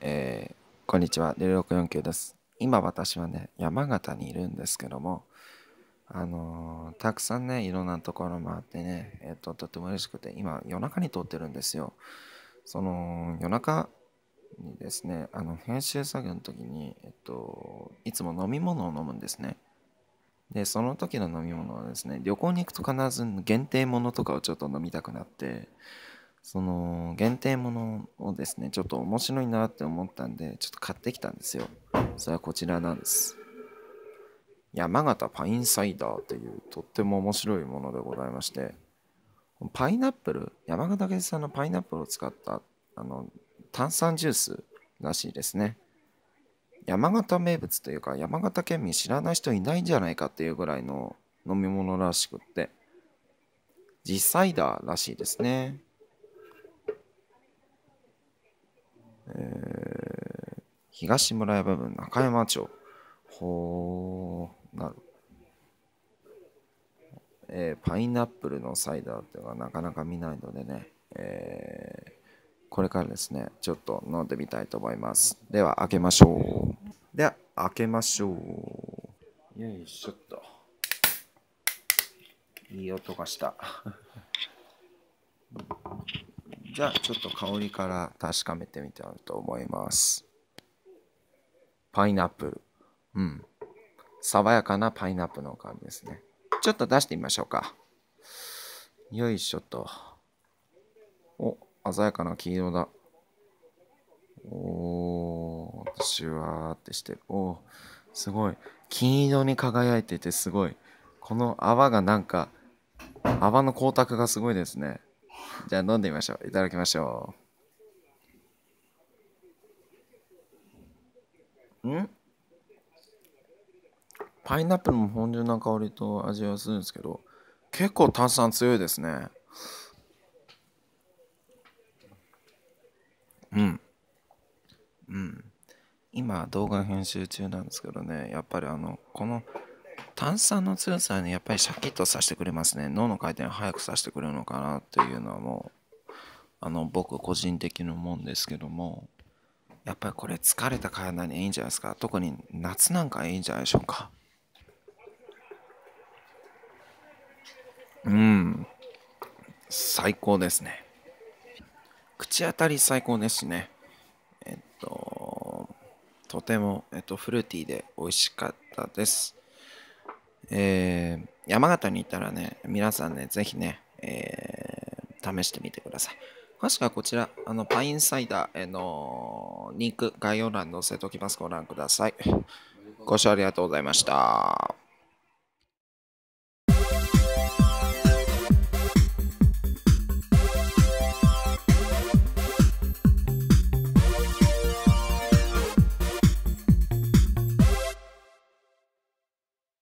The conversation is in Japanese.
えー、こんにちは、0ク4 9です。今私はね、山形にいるんですけども、あのー、たくさんね、いろんなところもあってね、えっ、ー、と、とても嬉しくて、今、夜中に撮ってるんですよ。その、夜中にですね、あの、編集作業の時に、えっ、と、いつも飲み物を飲むんですね。で、その時の飲み物はですね、旅行に行くと必ず限定ものとかをちょっと飲みたくなって、その限定ものをですねちょっと面白いなって思ったんでちょっと買ってきたんですよそれはこちらなんです山形パインサイダーというとっても面白いものでございましてパイナップル山形県産のパイナップルを使ったあの炭酸ジュースらしいですね山形名物というか山形県民知らない人いないんじゃないかっていうぐらいの飲み物らしくってイダーらしいですねえー、東村山部中山町。ほう、なる。えー、パイナップルのサイダーっていうのはなかなか見ないのでね、えー、これからですね、ちょっと飲んでみたいと思います。では、開けましょう。では、開けましょう。よいしょっと。いい音がした。じゃあちょっと香りから確かめてみたいと思いますパイナップルうん爽やかなパイナップルの香りですねちょっと出してみましょうかよいしょとお鮮やかな黄色だおーシュワーってしてるおーすごい金色に輝いててすごいこの泡がなんか泡の光沢がすごいですねじゃあ飲んでみましょう。いただきましょう。んパイナップルも本重な香りと味はするんですけど、結構炭酸強いですね。うん。うん。今動画編集中なんですけどね、やっぱりあの、この炭酸の強さにやっぱりシャキッとさせてくれますね脳の回転早くさせてくれるのかなっていうのはもうあの僕個人的なもんですけどもやっぱりこれ疲れた体にいいんじゃないですか特に夏なんかいいんじゃないでしょうかうん最高ですね口当たり最高ですしねえっととても、えっと、フルーティーで美味しかったですえー、山形に行ったらね、皆さんね、ぜひね、えー、試してみてください。詳しくはこちら、あの、パインサイダーへのリンク、概要欄に載せておきます。ご覧ください。ご視聴ありがとうございました。